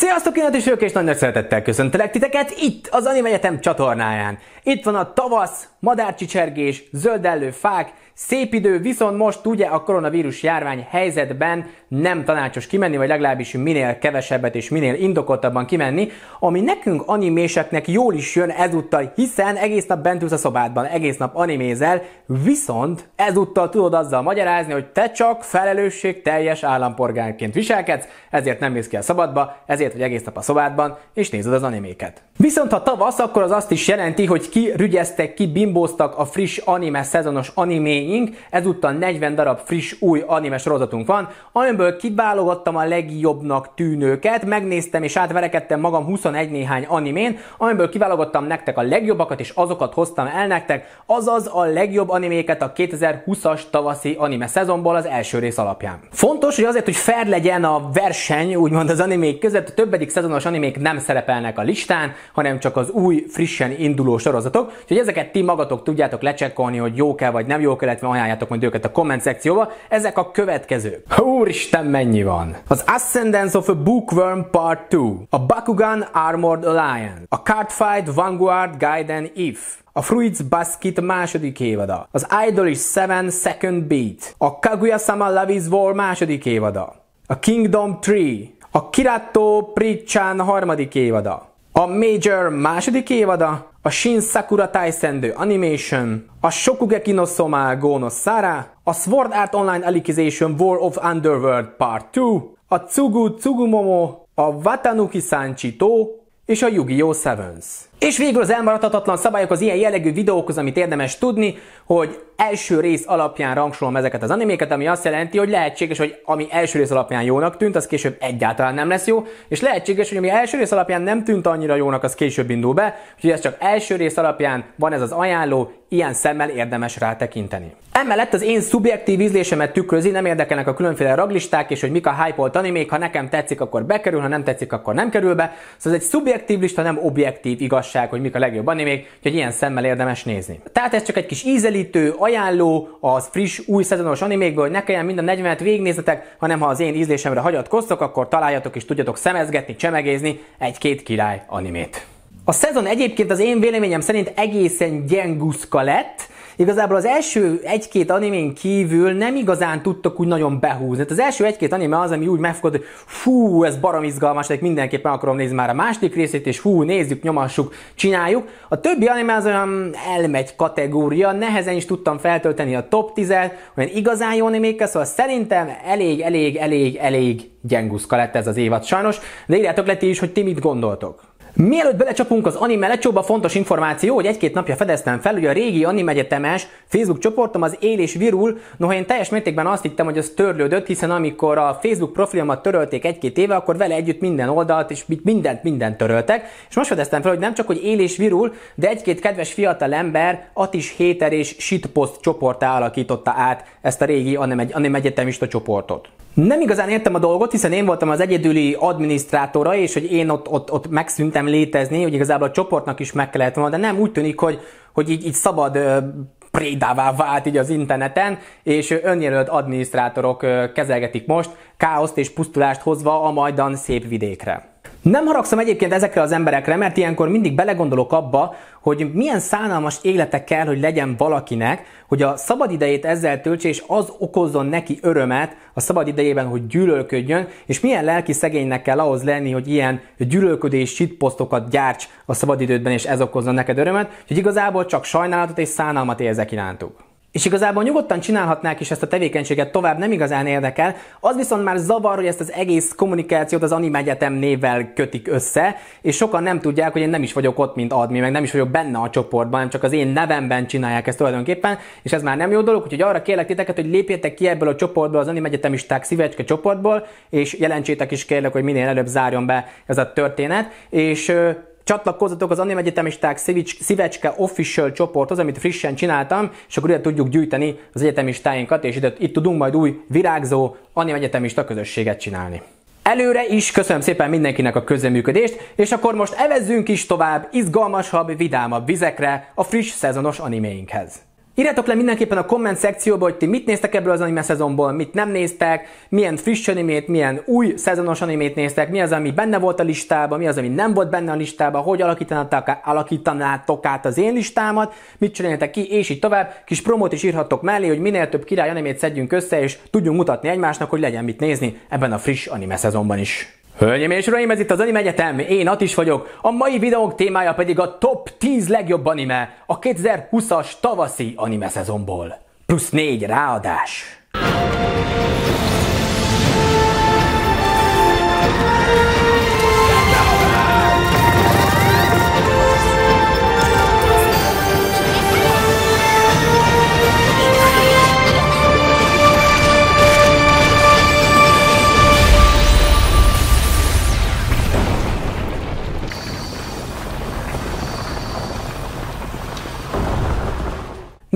Sziasztok, vagyok, és nagy, nagy szeretettel köszöntelek titeket itt az Anime Egyetem csatornáján. Itt van a tavasz, madárcsicsergés, zöldellő fák, szép idő, viszont most ugye a koronavírus járvány helyzetben nem tanácsos kimenni, vagy legalábbis minél kevesebbet és minél indokoltabban kimenni, ami nekünk animéseknek jól is jön ezúttal, hiszen egész nap bent ülsz a szobádban, egész nap animézel, viszont ezúttal tudod azzal magyarázni, hogy te csak felelősség teljes állampolgárként viselkedsz, ezért nem mész ki a szabadba, ezért azért, hogy egész nap a szobádban, és nézed az animéket. Viszont ha tavasz, akkor az azt is jelenti, hogy ki rügyeztek, ki bimbóztak a friss anime szezonos animéink, ezúttal 40 darab friss új anime sorozatunk van, amiből kiválogattam a legjobbnak tűnőket, megnéztem és átverekedtem magam 21 néhány animén, amiből kiválogattam nektek a legjobbakat, és azokat hoztam el nektek, azaz a legjobb animéket a 2020-as tavaszi anime szezonból az első rész alapján. Fontos, hogy azért, hogy fair legyen a verseny, úgymond az animék között, többedik szezonos animék nem szerepelnek a listán, hanem csak az új, frissen induló sorozatok. Úgyhogy ezeket ti magatok tudjátok lecsekkolni, hogy jók-e vagy nem jók, illetve ajánljátok majd őket a komment szekcióba. Ezek a következők. Úristen, mennyi van! Az Ascendance of a Bookworm Part 2, a Bakugan Armored Alliance, a Cardfight Vanguard Gaiden If, a Fruits Basket második évada, az Idolish 7 Second Beat, a Kaguya-sama Love is War második évada, a Kingdom Tree, a Kiratto Pritchan harmadik évada, a Major második évada, a Shin Sakura Taisendo Animation, a Shokugeki no Soma Go no Sara, a Sword Art Online Alicization War of Underworld Part 2, a Tsugu Tsugumomo, a Watanuki Sanchito és a Yu-Gi-Oh! Sevens. És végül az elmaradhatatlan szabályok az ilyen jellegű videókhoz, amit érdemes tudni, hogy első rész alapján rangsorolom ezeket az animéket, ami azt jelenti, hogy lehetséges, hogy ami első rész alapján jónak tűnt, az később egyáltalán nem lesz jó, és lehetséges, hogy ami első rész alapján nem tűnt annyira jónak, az később indul be, úgyhogy ez csak első rész alapján van ez az ajánló, ilyen szemmel érdemes rá tekinteni. Emellett az én szubjektív ízlésemet tükrözi, nem érdekelnek a különféle raglisták, és hogy mik a hype-olt animék, ha nekem tetszik, akkor bekerül, ha nem tetszik, akkor nem kerül be. Szóval ez egy szubjektív lista, nem objektív igaz válogassák, hogy mik a legjobb animék, hogy ilyen szemmel érdemes nézni. Tehát ez csak egy kis ízelítő, ajánló az friss, új szezonos animékből, hogy ne kelljen mind a 40-et végignéznetek, hanem ha az én ízlésemre hagyatkoztok, akkor találjatok és tudjatok szemezgetni, csemegézni egy-két király animét. A szezon egyébként az én véleményem szerint egészen gyenguszka lett, Igazából az első egy-két animén kívül nem igazán tudtak úgy nagyon behúzni. Hát az első egy-két anime az, ami úgy megfogod, hogy fú, ez barom izgalmas, mindenképpen akarom nézni már a második részét, és fú, nézzük, nyomassuk, csináljuk. A többi anime az olyan elmegy kategória, nehezen is tudtam feltölteni a top 10-et, olyan igazán jó animékkel, szóval szerintem elég, elég, elég, elég gyenguszka lett ez az évad sajnos, de írjátok le ti is, hogy ti mit gondoltok. Mielőtt belecsapunk az anime lecsóba, fontos információ, hogy egy-két napja fedeztem fel, hogy a régi anime egyetemes Facebook csoportom az él és virul, noha én teljes mértékben azt hittem, hogy az törlődött, hiszen amikor a Facebook profilomat törölték egy-két éve, akkor vele együtt minden oldalt és mindent, mindent töröltek, és most fedeztem fel, hogy nem csak, hogy él és virul, de egy-két kedves fiatal ember Atis Héter és Shitpost csoportá alakította át ezt a régi anime, anime egyetemista csoportot. Nem igazán értem a dolgot, hiszen én voltam az egyedüli adminisztrátora, és hogy én ott, ott, ott megszűntem létezni, hogy igazából a csoportnak is meg kellett volna, de nem úgy tűnik, hogy, hogy így, így szabad prédává vált így az interneten, és önjelölt adminisztrátorok kezelgetik most, káoszt és pusztulást hozva a majdan szép vidékre. Nem haragszom egyébként ezekre az emberekre, mert ilyenkor mindig belegondolok abba, hogy milyen szánalmas élete kell, hogy legyen valakinek, hogy a idejét ezzel töltse, és az okozzon neki örömet a idejében, hogy gyűlölködjön, és milyen lelki szegénynek kell ahhoz lenni, hogy ilyen gyűlölködés shitposztokat gyárts a szabadidődben, és ez okozzon neked örömet, hogy igazából csak sajnálatot és szánalmat érzek irántuk. És igazából nyugodtan csinálhatnák is ezt a tevékenységet tovább, nem igazán érdekel. Az viszont már zavar, hogy ezt az egész kommunikációt az Anime Egyetem névvel kötik össze, és sokan nem tudják, hogy én nem is vagyok ott, mint admin, meg nem is vagyok benne a csoportban, hanem csak az én nevemben csinálják ezt tulajdonképpen, és ez már nem jó dolog, úgyhogy arra kérlek titeket, hogy lépjetek ki ebből a csoportból, az Anime Egyetemisták szívecske csoportból, és jelentsétek is kérlek, hogy minél előbb zárjon be ez a történet, és Csatlakozzatok az Anim Egyetemisták Szívecske Official csoporthoz, amit frissen csináltam, és akkor ide tudjuk gyűjteni az egyetemistáinkat, és itt, itt tudunk majd új virágzó Anim Egyetemista közösséget csinálni. Előre is köszönöm szépen mindenkinek a közreműködést, és akkor most evezzünk is tovább izgalmasabb, vidámabb vizekre a friss szezonos animéinkhez. Írjátok le mindenképpen a komment szekcióba, hogy ti mit néztek ebből az anime szezonból, mit nem néztek, milyen friss animét, milyen új szezonos animét néztek, mi az, ami benne volt a listában, mi az, ami nem volt benne a listában, hogy alakítanátok át az én listámat, mit csináljátok ki, és így tovább. Kis promót is írhattok mellé, hogy minél több király animét szedjünk össze, és tudjunk mutatni egymásnak, hogy legyen mit nézni ebben a friss anime szezonban is. Hölgyeim és uraim, ez itt az Anime Egyetem, én Atis vagyok, a mai videónk témája pedig a top 10 legjobb anime a 2020-as tavaszi anime szezonból. Plusz 4 ráadás.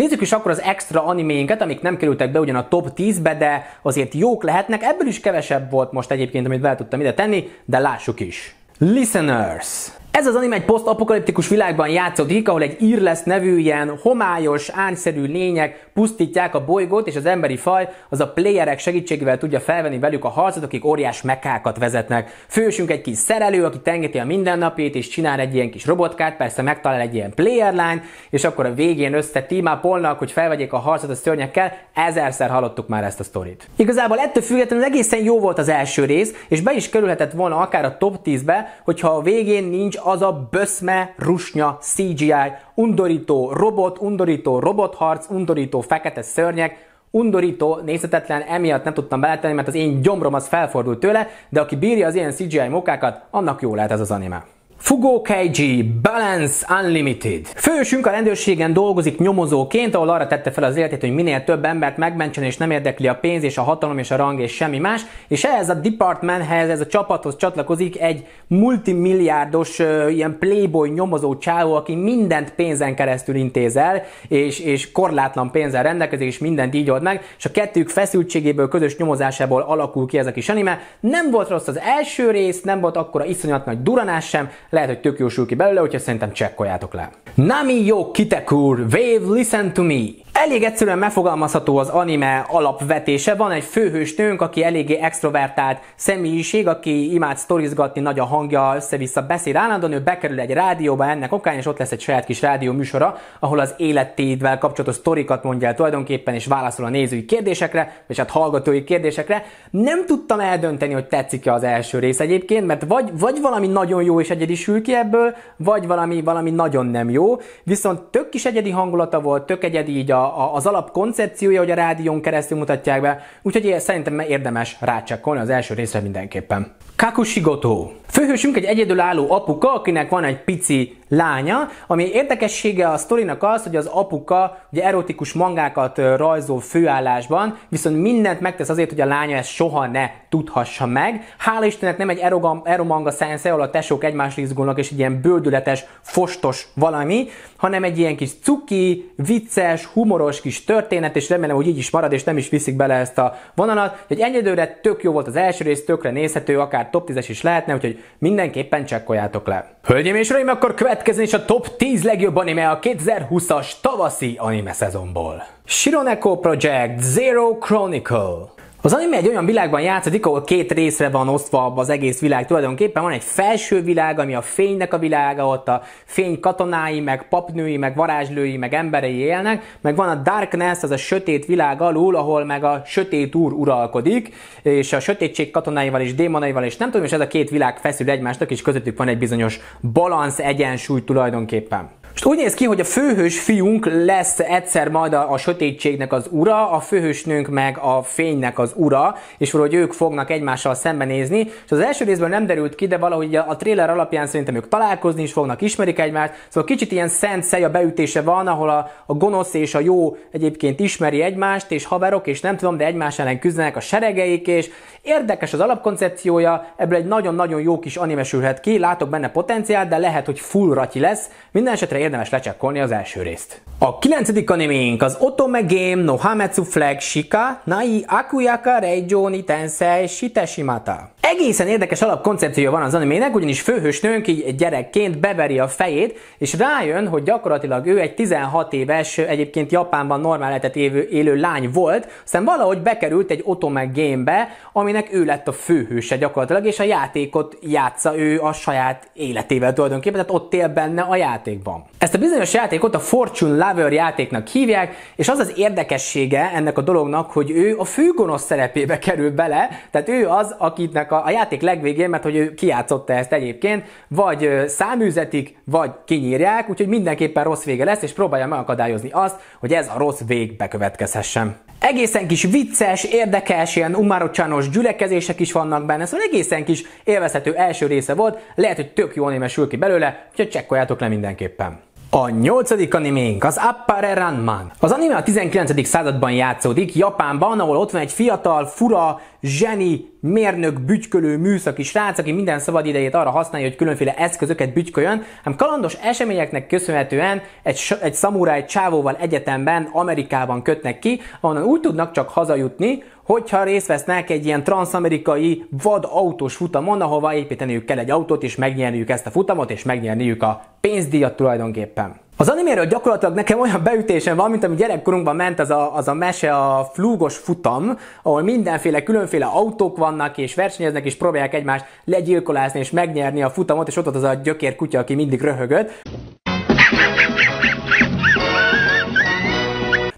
Nézzük is akkor az extra animéinket, amik nem kerültek be ugyan a top 10-be, de azért jók lehetnek. Ebből is kevesebb volt most egyébként, amit be tudtam ide tenni, de lássuk is. Listeners! Ez az anime egy posztapokaliptikus világban játszódik, ahol egy írlesz nevű ilyen homályos, ányszerű lények pusztítják a bolygót, és az emberi faj az a playerek segítségével tudja felvenni velük a harcot, akik óriás mekákat vezetnek. Fősünk egy kis szerelő, aki tengeti a mindennapét, és csinál egy ilyen kis robotkát, persze megtalál egy ilyen player line, és akkor a végén össze polnak, hogy felvegyék a harcot a szörnyekkel. Ezerszer hallottuk már ezt a sztorit. Igazából ettől függetlenül egészen jó volt az első rész, és be is kerülhetett volna akár a top 10-be, hogyha a végén nincs az a böszme rusnya CGI, undorító robot, undorító robotharc, undorító fekete szörnyek, undorító, nézhetetlen, emiatt nem tudtam beletenni, mert az én gyomrom az felfordult tőle, de aki bírja az ilyen CGI mokákat, annak jó lehet ez az anime. Fugó KG, Balance Unlimited. Fősünk a rendőrségen dolgozik nyomozóként, ahol arra tette fel az életét, hogy minél több embert megmentsen, és nem érdekli a pénz, és a hatalom, és a rang, és semmi más. És ehhez a departmenthez, ez a csapathoz csatlakozik egy multimilliárdos uh, ilyen playboy nyomozó csávó, aki mindent pénzen keresztül intéz el, és, és korlátlan pénzzel rendelkezik, és mindent így old meg, és a kettőjük feszültségéből, közös nyomozásából alakul ki ez a kis anime. Nem volt rossz az első rész, nem volt akkora iszonyat nagy duranás sem, lehet, hogy tök jósül ki belőle, úgyhogy szerintem csekkoljátok le. Nami yo kitekur, wave listen to me! Elég egyszerűen megfogalmazható az anime alapvetése, van egy főhős nőnk, aki eléggé extrovertált személyiség, aki imád sztorizgatni, nagy a hangja, össze-vissza beszél állandóan, ő bekerül egy rádióba ennek okán, és ott lesz egy saját kis rádió műsora, ahol az életédvel kapcsolatos sztorikat mondja el tulajdonképpen, és válaszol a nézői kérdésekre, és hát hallgatói kérdésekre. Nem tudtam eldönteni, hogy tetszik-e az első rész egyébként, mert vagy, vagy valami nagyon jó és egyedi sül ki ebből, vagy valami, valami nagyon nem jó, jó, viszont tök kis egyedi hangulata volt, tök egyedi így a, a, az koncepciója, hogy a rádión keresztül mutatják be, úgyhogy szerintem érdemes rácsakolni az első részre mindenképpen. Kakushigoto. Főhősünk egy egyedülálló apuka, akinek van egy pici lánya, ami érdekessége a sztorinak az, hogy az apuka ugye erotikus mangákat rajzol főállásban, viszont mindent megtesz azért, hogy a lánya ezt soha ne tudhassa meg. Hála Istennek nem egy eromanga szensze, ahol a tesók egymásra izgulnak, és egy ilyen bődületes, fostos valami, hanem egy ilyen kis cuki, vicces, humoros kis történet, és remélem, hogy így is marad, és nem is viszik bele ezt a vonalat. Egy egyedőre tök jó volt az első rész, tökre nézhető, akár top 10-es is lehetne, úgyhogy mindenképpen csekkoljátok le. Hölgyeim és uraim, akkor követ következzen is a top 10 legjobb anime a 2020-as tavaszi anime szezonból. Shironeko Project Zero Chronicle az anime egy olyan világban játszódik, ahol két részre van osztva az egész világ tulajdonképpen. Van egy felső világ, ami a fénynek a világa, ott a fény katonái, meg papnői, meg varázslői, meg emberei élnek, meg van a darkness, az a sötét világ alul, ahol meg a sötét úr uralkodik, és a sötétség katonáival és démonaival, és nem tudom, és ez a két világ feszül egymásnak, és közöttük van egy bizonyos balansz, egyensúly tulajdonképpen. Most úgy néz ki, hogy a főhős fiunk lesz egyszer majd a, a sötétségnek az ura, a főhős nőnk meg a fénynek az ura, és valahogy ők fognak egymással szembenézni. És az első részben nem derült ki, de valahogy a, a trailer alapján szerintem ők találkozni is fognak, ismerik egymást. Szóval kicsit ilyen szent a beütése van, ahol a, a gonosz és a jó egyébként ismeri egymást, és haverok, és nem tudom, de egymás ellen küzdenek a seregeik, és érdekes az alapkoncepciója, ebből egy nagyon-nagyon jó kis animesülhet ki, látok benne potenciált, de lehet, hogy full lesz. Minden esetre érdemes lecsekkolni az első részt. A kilencedik animénk az Otome Game no Hametsu Flag Shika Nai Akuyaka Reijoni Tensei Shiteshimata. Egészen érdekes alapkoncepciója van az animének, ugyanis főhősnőnk így gyerekként beveri a fejét, és rájön, hogy gyakorlatilag ő egy 16 éves, egyébként Japánban normál évő élő, lány volt, aztán valahogy bekerült egy otome gamebe, aminek ő lett a főhőse gyakorlatilag, és a játékot játsza ő a saját életével tulajdonképpen, tehát ott él benne a játékban. Ezt a bizonyos játékot a Fortune Lover játéknak hívják, és az az érdekessége ennek a dolognak, hogy ő a főgonosz szerepébe kerül bele, tehát ő az, akinek a, a játék legvégén, mert hogy ő kiátszotta ezt egyébként, vagy száműzetik, vagy kinyírják, úgyhogy mindenképpen rossz vége lesz, és próbálja megakadályozni azt, hogy ez a rossz vég bekövetkezhessen. Egészen kis vicces, érdekes, ilyen umárocsános gyülekezések is vannak benne, szóval egészen kis élvezhető első része volt, lehet, hogy tök jó némesül ki belőle, úgyhogy csekkoljátok le mindenképpen. A nyolcadik animénk az Appare Ranman. Az anime a 19. században játszódik, Japánban, ahol ott van egy fiatal, fura, zseni, mérnök, bütykölő, műszaki srác, aki minden szabad idejét arra használja, hogy különféle eszközöket bütyköljön, ám kalandos eseményeknek köszönhetően egy, egy szamuráj csávóval egyetemben Amerikában kötnek ki, ahonnan úgy tudnak csak hazajutni, hogyha részt vesznek egy ilyen transzamerikai vad autós futamon, ahova építeniük kell egy autót, és megnyerniük ezt a futamot, és megnyerniük a pénzdíjat tulajdonképpen. Az animéről gyakorlatilag nekem olyan beütésem van, mint ami gyerekkorunkban ment az a, az a mese, a flúgos futam, ahol mindenféle, különféle autók vannak, és versenyeznek, és próbálják egymást legyilkolázni, és megnyerni a futamot, és ott ott az a gyökér kutya, aki mindig röhögött.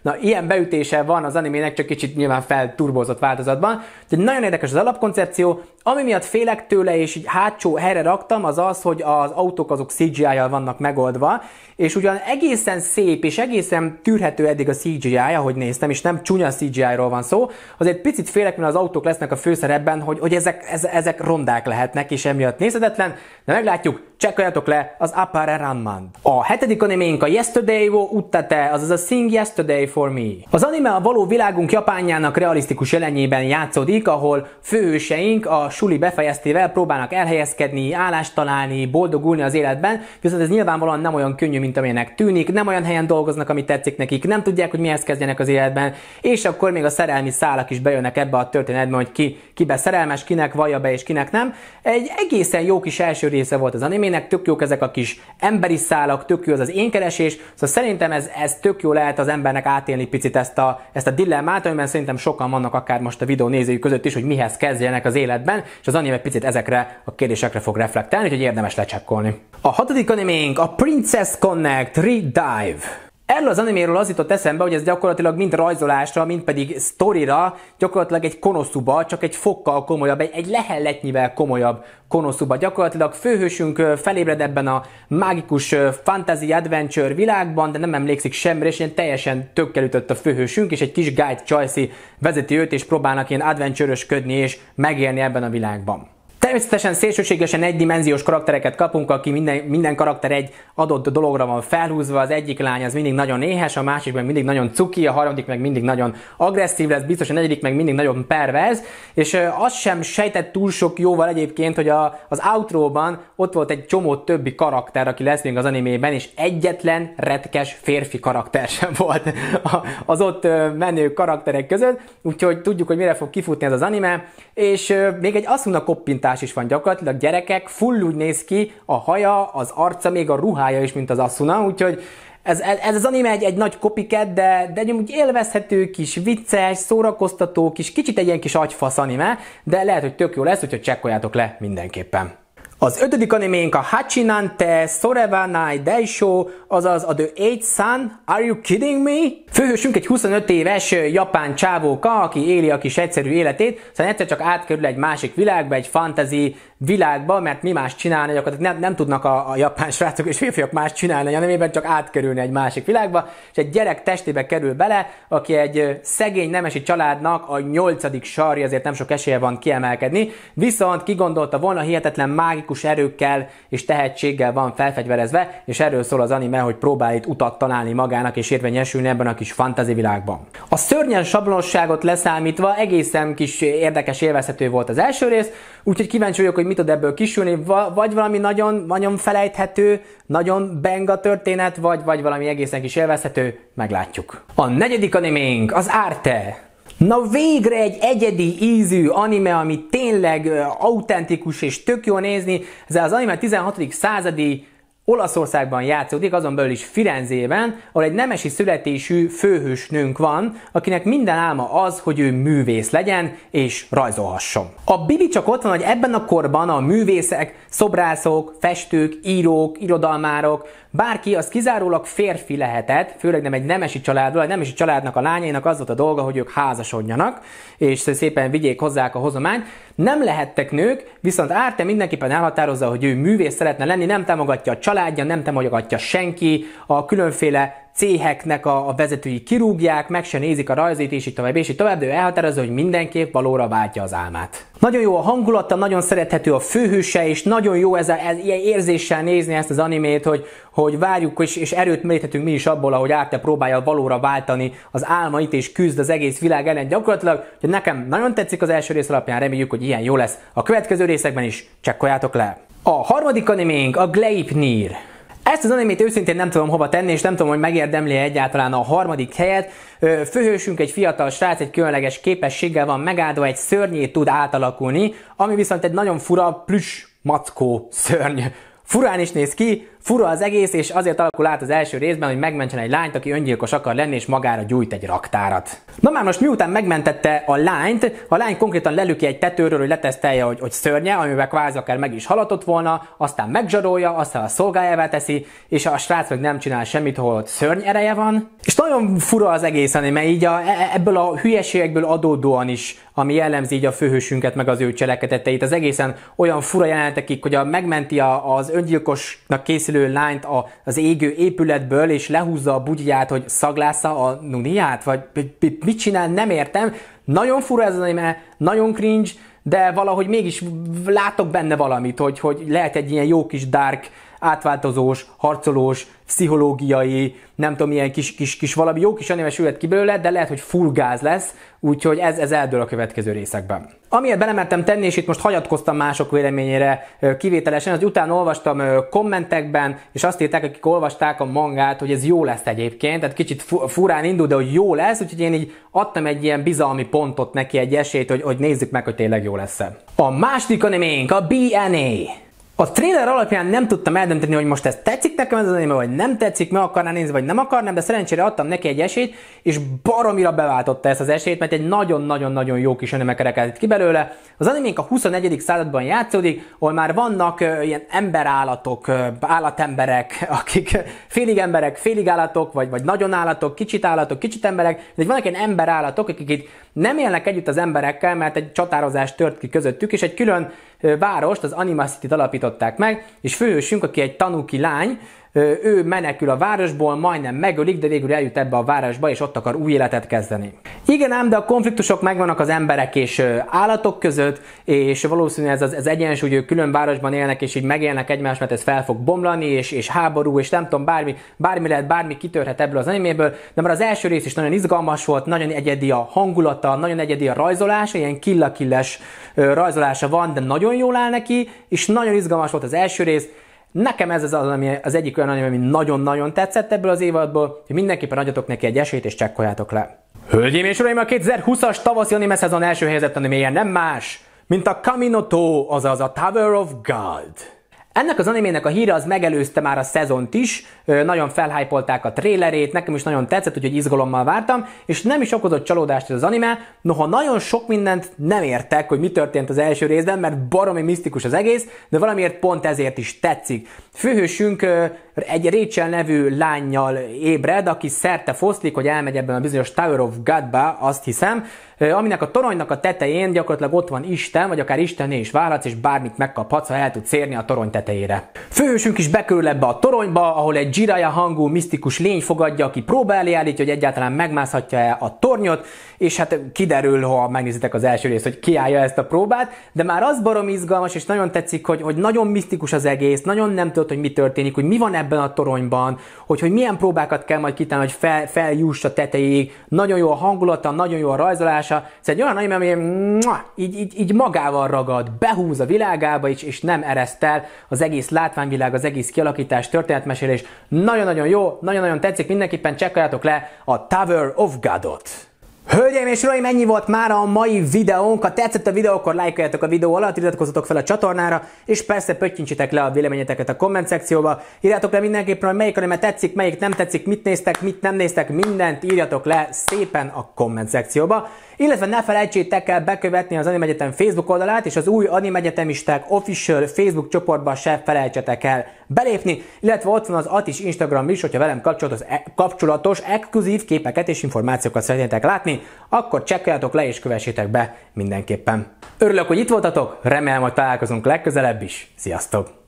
Na, ilyen beütése van az animének, csak kicsit nyilván felturbozott változatban. De nagyon érdekes az alapkoncepció, ami miatt félek tőle, és így hátsó helyre raktam, az az, hogy az autók azok CGI-jal vannak megoldva, és ugyan egészen szép és egészen tűrhető eddig a CGI, ahogy néztem, és nem csúnya CGI-ról van szó, azért picit félek, mert az autók lesznek a főszerepben, hogy, hogy ezek, ez, ezek rondák lehetnek, és emiatt nézhetetlen, de meglátjuk, csekkoljatok le az Apare Ranman. A hetedik animénk a Yesterday wo uttate, azaz a Sing Yesterday for Me. Az anime a való világunk Japánjának realisztikus jelenjében játszódik, ahol főhőseink a suli befejeztével próbálnak elhelyezkedni, állást találni, boldogulni az életben, viszont ez nyilvánvalóan nem olyan könnyű, mint amilyenek tűnik, nem olyan helyen dolgoznak, amit tetszik nekik, nem tudják, hogy mihez kezdjenek az életben, és akkor még a szerelmi szálak is bejönnek ebbe a történetbe, hogy ki, kibe szerelmes, kinek vallja be és kinek nem. Egy egészen jó kis első része volt az animének, tök jók ezek a kis emberi szálak, tök jó az az énkeresés, szóval szerintem ez, ez tök jó lehet az embernek átélni picit ezt a, ezt a dilemmát, amiben szerintem sokan vannak akár most a videó nézői között is, hogy mihez kezdjenek az életben, és az anime picit ezekre a kérdésekre fog reflektálni, úgyhogy érdemes lecsekkolni. A hatodik animénk a Princess Connect Redive. Erről az animéről az jutott eszembe, hogy ez gyakorlatilag mind rajzolásra, mind pedig sztorira, gyakorlatilag egy konoszuba, csak egy fokkal komolyabb, egy, egy lehelletnyivel komolyabb konoszuba. Gyakorlatilag főhősünk felébred ebben a mágikus fantasy adventure világban, de nem emlékszik semmire, és ilyen teljesen tökkelütött a főhősünk, és egy kis guide Chelsea vezeti őt, és próbálnak ilyen adventure és megélni ebben a világban. Természetesen szélsőségesen egydimenziós karaktereket kapunk, aki minden, minden karakter egy adott dologra van felhúzva, az egyik lány az mindig nagyon éhes, a másik meg mindig nagyon cuki, a harmadik meg mindig nagyon agresszív lesz, biztos a negyedik meg mindig nagyon perverz, és azt sem sejtett túl sok jóval egyébként, hogy a, az outro-ban ott volt egy csomó többi karakter, aki lesz még az animében, és egyetlen retkes férfi karakter sem volt az ott menő karakterek között, úgyhogy tudjuk, hogy mire fog kifutni ez az anime, és még egy Asuna koppintás is van gyakorlatilag, gyerekek, full úgy néz ki, a haja, az arca, még a ruhája is, mint az asszuna, úgyhogy ez, ez az anime egy, egy nagy kopiket, de, de egy élvezhető, kis vicces, szórakoztató, kis kicsit egy ilyen kis agyfasz anime, de lehet, hogy tök jó lesz, úgyhogy csekkoljátok le mindenképpen. Az ötödik animénk a Hachinante Sorevanai Daisho, azaz a The Eight Sun, Are You Kidding Me? Főhősünk egy 25 éves japán csávóka, aki éli a kis egyszerű életét, szóval egyszer csak átkerül egy másik világba, egy fantasy világba, mert mi más csinálni, gyakorlatilag nem, nem tudnak a, a japán srácok és férfiak más csinálni hanem éppen csak átkerülni egy másik világba, és egy gyerek testébe kerül bele, aki egy szegény nemesi családnak a nyolcadik sarja, azért nem sok esélye van kiemelkedni, viszont kigondolta volna, hihetetlen mágikus erőkkel és tehetséggel van felfegyverezve, és erről szól az anime, hogy próbál itt utat találni magának és érvényesülni ebben a kis fantazi világban. A szörnyen sablonosságot leszámítva egészen kis érdekes élvezhető volt az első rész, Úgyhogy kíváncsi vagyok, hogy mit tud ebből kisülni, vagy valami nagyon, nagyon felejthető, nagyon benga történet, vagy, vagy valami egészen kis élvezhető, meglátjuk. A negyedik animénk az Arte. Na végre egy egyedi ízű anime, ami tényleg autentikus és tök jó nézni. Ez az anime 16. századi Olaszországban játszódik, azon belül is Firenzében, ahol egy nemesi születésű főhős nőnk van, akinek minden álma az, hogy ő művész legyen és rajzolhasson. A Bibi csak ott van, hogy ebben a korban a művészek, szobrászok, festők, írók, irodalmárok, bárki az kizárólag férfi lehetett, főleg nem egy nemesi családból, egy nemesi családnak a lányainak az volt a dolga, hogy ők házasodjanak, és szépen vigyék hozzák a hozományt, nem lehettek nők, viszont Árte mindenképpen elhatározza, hogy ő művész szeretne lenni, nem támogatja a családja, nem támogatja senki, a különféle céheknek a, a vezetői kirúgják, meg se nézik a rajzét, és így tovább, és így tovább, de ő elhatározza, hogy mindenképp valóra váltja az álmát. Nagyon jó a hangulata, nagyon szerethető a főhőse, és nagyon jó ez, a, ez ilyen érzéssel nézni ezt az animét, hogy, hogy várjuk és, és erőt meríthetünk mi is abból, ahogy Arte próbálja valóra váltani az álmait, és küzd az egész világ ellen gyakorlatilag. Hogy nekem nagyon tetszik az első rész alapján, reméljük, hogy ilyen jó lesz. A következő részekben is csekkoljátok le. A harmadik animénk a Gleipnir. Ezt az animét őszintén nem tudom hova tenni, és nem tudom, hogy megérdemli egyáltalán a harmadik helyet. Főhősünk egy fiatal srác, egy különleges képességgel van megáldva, egy szörnyét tud átalakulni, ami viszont egy nagyon fura plüss mackó szörny Furán is néz ki, fura az egész, és azért alakul át az első részben, hogy megmentsen egy lányt, aki öngyilkos akar lenni, és magára gyújt egy raktárat. Na már most miután megmentette a lányt, a lány konkrétan lelüki egy tetőről, hogy letesztelje, hogy, hogy szörnye, amivel kvázi akár meg is halatott volna, aztán megzsarolja, aztán a szolgájává teszi, és a srác meg nem csinál semmit, hol ott szörny ereje van. És nagyon fura az egész mert így a, e, e, ebből a hülyeségekből adódóan is ami jellemzi így a főhősünket, meg az ő cselekedeteit. Az egészen olyan fura jelenetekig, hogy a megmenti a, az öngyilkosnak készülő lányt a, az égő épületből, és lehúzza a bugyját, hogy szaglásza a nuniát, vagy mit csinál, nem értem. Nagyon fura ez az anime, nagyon cringe, de valahogy mégis látok benne valamit, hogy, hogy lehet egy ilyen jó kis dark átváltozós, harcolós, pszichológiai, nem tudom, ilyen kis, kis, kis valami jó kis animes jöhet ki belőle, de lehet, hogy full gáz lesz, úgyhogy ez, ez eldől a következő részekben. Amiért belemertem tenni, és itt most hagyatkoztam mások véleményére kivételesen, az utána olvastam kommentekben, és azt írták, akik olvasták a mangát, hogy ez jó lesz egyébként, tehát kicsit furán indul, de hogy jó lesz, úgyhogy én így adtam egy ilyen bizalmi pontot neki, egy esélyt, hogy, hogy nézzük meg, hogy tényleg jó lesz-e. A második animénk a BNA. A trailer alapján nem tudtam eldönteni, hogy most ez tetszik nekem ez az anime, vagy nem tetszik, meg akarná nézni, vagy nem akarnám, de szerencsére adtam neki egy esélyt, és baromira beváltotta ezt az esélyt, mert egy nagyon-nagyon-nagyon jó kis anime kerekedett ki belőle. Az animénk a 21. században játszódik, ahol már vannak uh, ilyen emberállatok, uh, állatemberek, akik félig emberek, félig állatok, vagy, vagy nagyon állatok, kicsit állatok, kicsit emberek, de vannak ilyen emberállatok, akik itt nem élnek együtt az emberekkel, mert egy csatározás tört ki közöttük, és egy külön várost, az Anima City-t alapították meg, és főhősünk, aki egy tanúki lány, ő menekül a városból, majdnem megölik, de végül eljut ebbe a városba, és ott akar új életet kezdeni. Igen ám, de a konfliktusok megvannak az emberek és állatok között, és valószínűleg ez az az egyensúly, hogy külön városban élnek, és így megélnek egymást, mert ez fel fog bomlani, és, és háború, és nem tudom, bármi, bármi lehet, bármi kitörhet ebből az animéből, de már az első rész is nagyon izgalmas volt, nagyon egyedi a hangulata, nagyon egyedi a rajzolása, ilyen killakilles rajzolása van, de nagyon jól áll neki, és nagyon izgalmas volt az első rész, Nekem ez az, az, ami az egyik olyan anime, ami nagyon-nagyon tetszett ebből az évadból, hogy mindenképpen adjatok neki egy esélyt és csekkoljátok le. Hölgyeim és uraim, a 2020-as tavaszi anime szezon első helyzet animéje nem más, mint a Kamino azaz a Tower of God. Ennek az animének a híre az megelőzte már a szezont is, nagyon felhájpolták a trélerét, nekem is nagyon tetszett, úgyhogy izgalommal vártam, és nem is okozott csalódást ez az anime, noha nagyon sok mindent nem értek, hogy mi történt az első részben, mert baromi misztikus az egész, de valamiért pont ezért is tetszik. Főhősünk egy Rachel nevű lányjal ébred, aki szerte foszlik, hogy elmegy ebben a bizonyos Tower of Godba, azt hiszem, aminek a toronynak a tetején gyakorlatilag ott van Isten, vagy akár Isten is várhatsz, és bármit megkaphatsz, ha el tudsz érni a torony tetejére. Főhősünk is bekörül ebbe a toronyba, ahol egy Jiraya hangú misztikus lény fogadja, aki próbál elé állítja, hogy egyáltalán megmászhatja-e a tornyot, és hát kiderül, ha megnézitek az első részt, hogy kiállja ezt a próbát, de már az barom izgalmas, és nagyon tetszik, hogy, hogy nagyon misztikus az egész, nagyon nem tudod, hogy mi történik, hogy mi van ebben a toronyban, hogy, hogy milyen próbákat kell majd kitálni, hogy fel, feljuss a tetejéig, nagyon jó a hangulata, nagyon jó a rajzolása, ez egy olyan anime, ami így, így, így magával ragad, behúz a világába, és, és nem ereszt el az egész látványvilág, az egész kialakítás, történetmesélés, nagyon-nagyon jó, nagyon-nagyon tetszik, mindenképpen csekkoljátok le a Tower of Godot. Hölgyeim és uraim, ennyi volt már a mai videónk. Ha tetszett a videó, akkor lájkoljátok a videó alatt, iratkozzatok fel a csatornára, és persze pöttyintsétek le a véleményeteket a komment szekcióba. Írjátok le mindenképpen, hogy melyik anime tetszik, melyik nem tetszik, mit néztek, mit nem néztek, mindent írjatok le szépen a komment szekcióba. Illetve ne felejtsétek el bekövetni az Anime Egyetem Facebook oldalát, és az új Anime Egyetemisták official Facebook csoportba se felejtsetek el belépni, illetve ott van az Atis Instagram is, hogyha velem kapcsolatos, e- kapcsolatos exkluzív képeket és információkat szeretnétek látni csinálni, akkor csekkoljátok le és kövessétek be mindenképpen. Örülök, hogy itt voltatok, remélem, hogy találkozunk legközelebb is. Sziasztok!